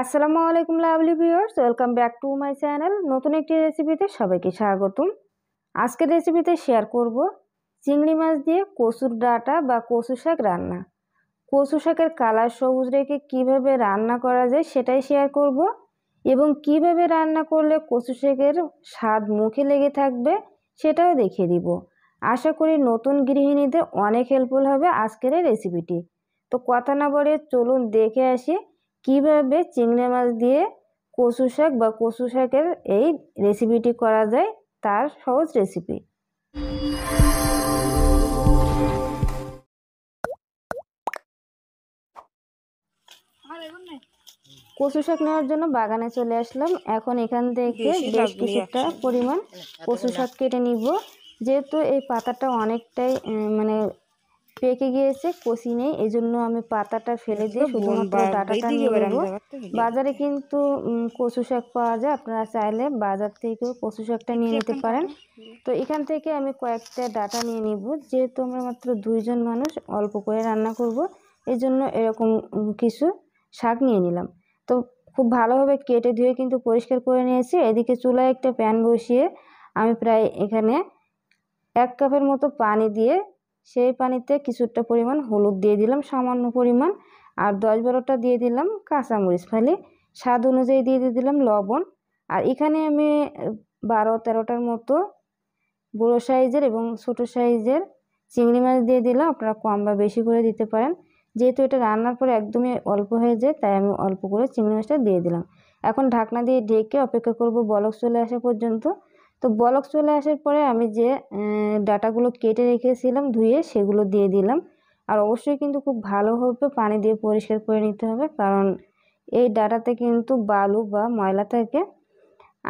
আসসালামু আলাইকুম lovely viewers welcome back to my channel নতুন একটি রেসিপিতে সবাইকে স্বাগতম আজকের রেসিপিতে শেয়ার করব চিংড়ি মাছ দিয়ে কচুর ডাটা বা কচু শাক রান্না কচু শাকের কালার সবুজ রেখে কিভাবে রান্না করা যায় সেটাই শেয়ার করব এবং কিভাবে রান্না করলে কচু শাকের স্বাদ মুখে লেগে থাকবে সেটাও দেখিয়ে দিব আশা করি নতুন গৃহিণীদের অনেক হেল্পফুল হবে আজকের এই রেসিপিটি তো কথা না বলে চলুন দেখে আসি কিভাবে চিংড়ি মাছ দিয়ে কচু শাক বা কচু শাকের এই রেসিপিটি করা যায় তার সহজ রেসিপি কচু শাক নেওয়ার জন্য বাগানে চলে আসলাম এখন এখান থেকে বেশ কিছুটা পরিমাণ কচু শাক কেটে নিব যেহেতু এই পাতাটা অনেকটাই মানে পেকে গিয়েছে কষি নেই এই জন্য আমি পাতাটা ফেলে দিয়ে শুধুমাত্র ডাটাটা নিয়ে নেব বাজারে কিন্তু কচু শাক পাওয়া যায় আপনারা চাইলে বাজার থেকেও কচু শাকটা নিয়ে নিতে পারেন তো এখান থেকে আমি কয়েকটা ডাটা নিয়ে নিব যেহেতু আমরা মাত্র দুইজন মানুষ অল্প করে রান্না করব এই জন্য এরকম কিছু শাক নিয়ে নিলাম তো খুব ভালোভাবে কেটে ধুয়ে কিন্তু পরিষ্কার করে নিয়েছি এদিকে চুলায় একটা প্যান বসিয়ে আমি প্রায় এখানে এক কাপের মতো পানি দিয়ে সেই পানিতে কিছুটা পরিমাণ হলুদ দিয়ে দিলাম সামান্য পরিমাণ আর দশ বারোটা দিয়ে দিলাম কাঁচামরিচ ফালি স্বাদ অনুযায়ী দিয়ে দিয়ে দিলাম লবণ আর এখানে আমি বারো তেরোটার মতো বড়ো সাইজের এবং ছোট সাইজের চিংড়ি মাছ দিয়ে দিলাম আপনারা কম বা বেশি করে দিতে পারেন যেহেতু এটা রান্নার পরে একদমই অল্প হয়ে যায় তাই আমি অল্প করে চিংড়ি মাছটা দিয়ে দিলাম এখন ঢাকনা দিয়ে ঢেকে অপেক্ষা করব বলক চলে আসা পর্যন্ত তো বলক চলে আসার পরে আমি যে ডাটাগুলো কেটে রেখেছিলাম ধুয়ে সেগুলো দিয়ে দিলাম আর অবশ্যই কিন্তু খুব ভালোভাবে পানি দিয়ে পরিষ্কার করে নিতে হবে কারণ এই ডাটাতে কিন্তু বালু বা ময়লা থাকে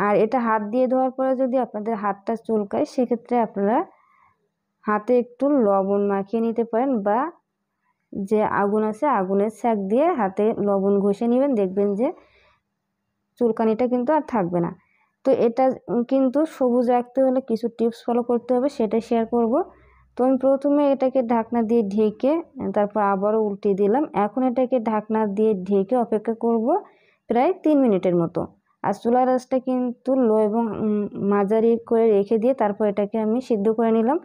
আর এটা হাত দিয়ে ধোয়ার পরে যদি আপনাদের হাতটা চুলকায় সেক্ষেত্রে আপনারা হাতে একটু লবণ মাখিয়ে নিতে পারেন বা যে আগুন আছে আগুনের শাক দিয়ে হাতে লবণ ঘষে নেবেন দেখবেন যে চুলকানিটা কিন্তু আর থাকবে না তো এটা কিন্তু সবুজ রাখতে হলে কিছু টিপস ফলো করতে হবে সেটা শেয়ার করব তো আমি প্রথমে এটাকে ঢাকনা দিয়ে ঢেকে তারপর আবারও উল্টে দিলাম এখন এটাকে ঢাকনা দিয়ে ঢেকে অপেক্ষা করব প্রায় তিন মিনিটের মতো আর চুলার রাসটা কিন্তু লো এবং মাঝারি করে রেখে দিয়ে তারপর এটাকে আমি সিদ্ধ করে নিলাম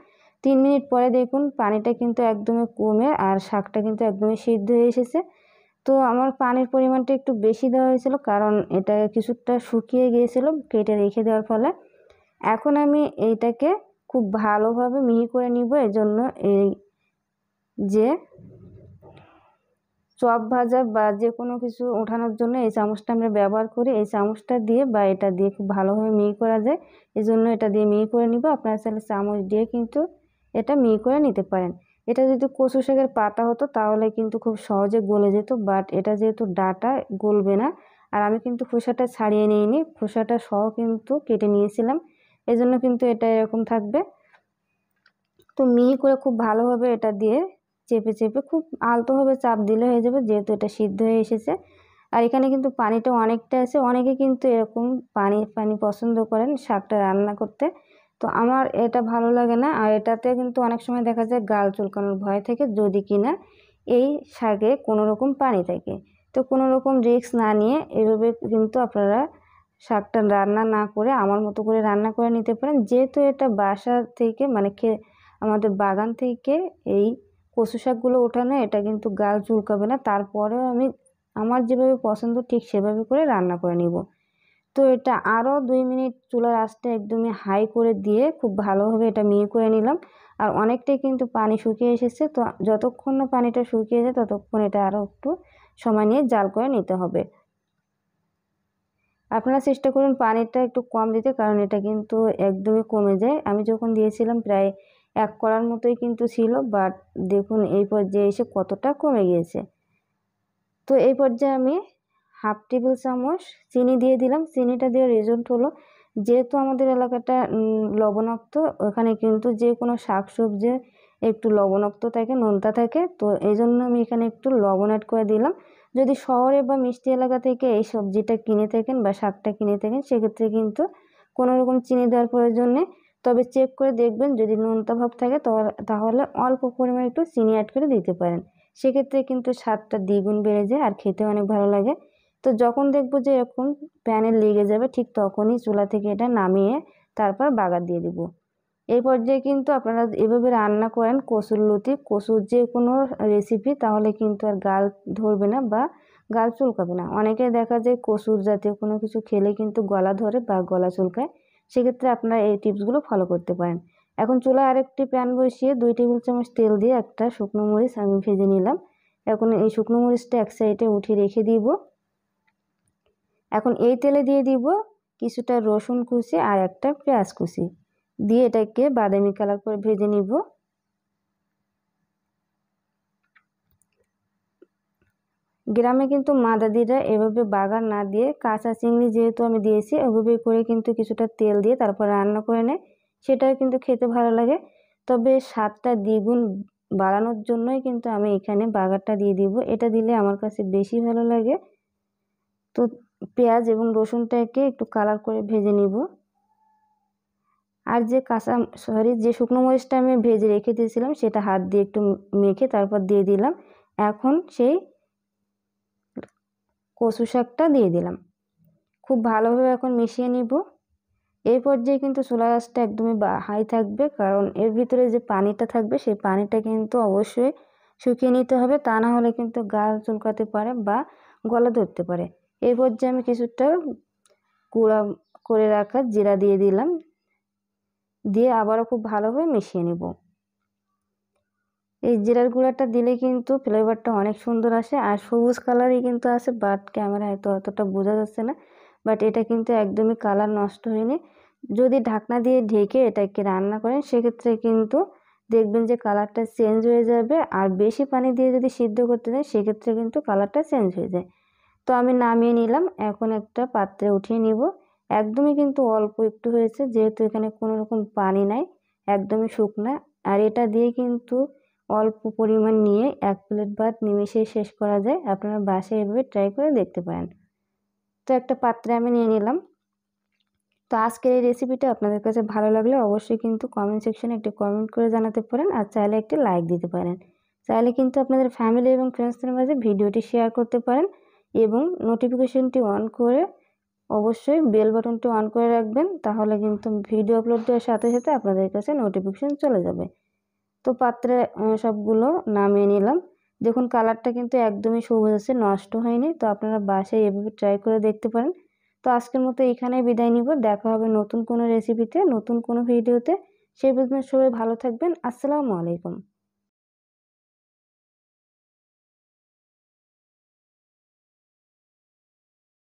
তিন মিনিট পরে দেখুন পানিটা কিন্তু একদমই কমে আর শাকটা কিন্তু একদমই সিদ্ধ হয়ে এসেছে তো আমার পানির পরিমাণটা একটু বেশি দেওয়া হয়েছিল কারণ এটা কিছুটা শুকিয়ে গিয়েছিল কেটে রেখে দেওয়ার ফলে এখন আমি এইটাকে খুব ভালোভাবে মিহি করে নিব জন্য এই যে চপ ভাজা বা যে কোনো কিছু ওঠানোর জন্য এই চামচটা আমরা ব্যবহার করি এই চামচটা দিয়ে বা এটা দিয়ে খুব ভালোভাবে মিহি করা যায় এই জন্য এটা দিয়ে মিহি করে নিব আপনারা চাইলে চামচ দিয়ে কিন্তু এটা মিহি করে নিতে পারেন এটা যদি কচু শাকের পাতা হতো তাহলে কিন্তু খুব সহজে গলে যেত বাট এটা যেহেতু ডাটা গলবে না আর আমি কিন্তু খোসাটা ছাড়িয়ে নিইনি খোসাটা সহ কিন্তু কেটে নিয়েছিলাম এজন্য কিন্তু এটা এরকম থাকবে তো মিহি করে খুব ভালোভাবে এটা দিয়ে চেপে চেপে খুব আলতোভাবে চাপ দিলে হয়ে যাবে যেহেতু এটা সিদ্ধ হয়ে এসেছে আর এখানে কিন্তু পানিটা অনেকটা আছে অনেকে কিন্তু এরকম পানি পানি পছন্দ করেন শাকটা রান্না করতে তো আমার এটা ভালো লাগে না আর এটাতে কিন্তু অনেক সময় দেখা যায় গাল চুলকানোর ভয় থেকে যদি কিনা এই শাকে কোনো রকম পানি থাকে তো কোনো রকম রিস্ক না নিয়ে এভাবে কিন্তু আপনারা শাকটা রান্না না করে আমার মতো করে রান্না করে নিতে পারেন যেহেতু এটা বাসা থেকে মানে খে আমাদের বাগান থেকে এই কচু শাকগুলো ওঠানো এটা কিন্তু গাল চুলকাবে না তারপরেও আমি আমার যেভাবে পছন্দ ঠিক সেভাবে করে রান্না করে নিব তো এটা আরও দুই মিনিট চুলার আঁচটা একদমই হাই করে দিয়ে খুব ভালোভাবে এটা মিহি করে নিলাম আর অনেকটাই কিন্তু পানি শুকিয়ে এসেছে তো যতক্ষণ না পানিটা শুকিয়ে যায় ততক্ষণ এটা আরও একটু সময় নিয়ে জাল করে নিতে হবে আপনারা চেষ্টা করুন পানিটা একটু কম দিতে কারণ এটা কিন্তু একদমই কমে যায় আমি যখন দিয়েছিলাম প্রায় এক করার মতোই কিন্তু ছিল বাট দেখুন এই পর্যায়ে এসে কতটা কমে গিয়েছে তো এই পর্যায়ে আমি হাফ টেবিল চামচ চিনি দিয়ে দিলাম চিনিটা দিয়ে রেজাল্ট হলো যেহেতু আমাদের এলাকাটা লবণাক্ত ওখানে কিন্তু যে কোনো শাক সবজি একটু লবণাক্ত থাকে নোনতা থাকে তো এই জন্য আমি এখানে একটু লবণ অ্যাড করে দিলাম যদি শহরে বা মিষ্টি এলাকা থেকে এই সবজিটা কিনে থাকেন বা শাকটা কিনে থাকেন সেক্ষেত্রে কিন্তু কোনো রকম চিনি দেওয়ার প্রয়োজন নেই তবে চেক করে দেখবেন যদি নোনতা ভাব থাকে তাহলে অল্প পরিমাণে একটু চিনি অ্যাড করে দিতে পারেন সেক্ষেত্রে কিন্তু স্বাদটা দ্বিগুণ বেড়ে যায় আর খেতে অনেক ভালো লাগে তো যখন দেখব যে এরকম প্যানে লেগে যাবে ঠিক তখনই চুলা থেকে এটা নামিয়ে তারপর বাগার দিয়ে দিব এই পর্যায়ে কিন্তু আপনারা এভাবে রান্না করেন কসুর লতি কসুর যে কোনো রেসিপি তাহলে কিন্তু আর গাল ধরবে না বা গাল চুলকাবে না অনেকে দেখা যায় কসুর জাতীয় কোনো কিছু খেলে কিন্তু গলা ধরে বা গলা চুলকায় সেক্ষেত্রে আপনারা এই টিপসগুলো ফলো করতে পারেন এখন চুলায় আরেকটি প্যান বসিয়ে দুই টেবিল চামচ তেল দিয়ে একটা শুকনো মরিচ আমি ভেজে নিলাম এখন এই শুকনো মরিচটা এক সাইডে উঠিয়ে রেখে দিব এখন এই তেলে দিয়ে দিব কিছুটা রসুন কুচি আর একটা পেঁয়াজ কুচি দিয়ে এটাকে বাদামি কালার করে ভেজে নিব গ্রামে কিন্তু মা দাদিরা এভাবে বাগান না দিয়ে কাঁচা চিংড়ি যেহেতু আমি দিয়েছি ওভাবে করে কিন্তু কিছুটা তেল দিয়ে তারপর রান্না করে নেয় সেটাও কিন্তু খেতে ভালো লাগে তবে স্বাদটা দ্বিগুণ বাড়ানোর জন্যই কিন্তু আমি এখানে বাগারটা দিয়ে দিব এটা দিলে আমার কাছে বেশি ভালো লাগে তো পেঁয়াজ এবং রসুনটাকে একটু কালার করে ভেজে নিব আর যে কাঁচা সরি যে শুকনো মরিচটা আমি ভেজে রেখে দিয়েছিলাম সেটা হাত দিয়ে একটু মেখে তারপর দিয়ে দিলাম এখন সেই কচু শাকটা দিয়ে দিলাম খুব ভালোভাবে এখন মিশিয়ে নিব এই পর্যায়ে কিন্তু চুলা গাছটা একদমই হাই থাকবে কারণ এর ভিতরে যে পানিটা থাকবে সেই পানিটা কিন্তু অবশ্যই শুকিয়ে নিতে হবে তা না হলে কিন্তু গা চুলকাতে পারে বা গলা ধরতে পারে এরপর যে আমি কিছুটা গুঁড়া করে রাখা জিরা দিয়ে দিলাম দিয়ে আবারও খুব ভালোভাবে মিশিয়ে নেব এই জিরার গুঁড়াটা দিলে কিন্তু ফ্লেভারটা অনেক সুন্দর আসে আর সবুজ কালারই কিন্তু আসে বাট ক্যামেরা হয়তো অতটা বোঝা যাচ্ছে না বাট এটা কিন্তু একদমই কালার নষ্ট হয়নি যদি ঢাকনা দিয়ে ঢেকে এটাকে রান্না করেন সেক্ষেত্রে কিন্তু দেখবেন যে কালারটা চেঞ্জ হয়ে যাবে আর বেশি পানি দিয়ে যদি সিদ্ধ করতে দেয় সেক্ষেত্রে কিন্তু কালারটা চেঞ্জ হয়ে যায় তো আমি নামিয়ে নিলাম এখন একটা পাত্রে উঠিয়ে নিব একদমই কিন্তু অল্প একটু হয়েছে যেহেতু এখানে কোনো রকম পানি নাই একদমই শুকনা আর এটা দিয়ে কিন্তু অল্প পরিমাণ নিয়ে এক প্লেট ভাত নিমেষে শেষ করা যায় আপনারা বাসে এভাবে ট্রাই করে দেখতে পারেন তো একটা পাত্রে আমি নিয়ে নিলাম তো আজকের এই রেসিপিটা আপনাদের কাছে ভালো লাগলে অবশ্যই কিন্তু কমেন্ট সেকশনে একটি কমেন্ট করে জানাতে পারেন আর চাইলে একটি লাইক দিতে পারেন চাইলে কিন্তু আপনাদের ফ্যামিলি এবং ফ্রেন্ডসদের মাঝে ভিডিওটি শেয়ার করতে পারেন এবং নোটিফিকেশানটি অন করে অবশ্যই বেল বাটনটি অন করে রাখবেন তাহলে কিন্তু ভিডিও আপলোড দেওয়ার সাথে সাথে আপনাদের কাছে নোটিফিকেশান চলে যাবে তো পাত্রে সবগুলো নামিয়ে নিলাম দেখুন কালারটা কিন্তু একদমই সবুজ আছে নষ্ট হয়নি তো আপনারা বাসায় এভাবে ট্রাই করে দেখতে পারেন তো আজকের মতো এখানেই বিদায় নিব দেখা হবে নতুন কোনো রেসিপিতে নতুন কোনো ভিডিওতে সেই পর্যন্ত সবাই ভালো থাকবেন আসসালামু আলাইকুম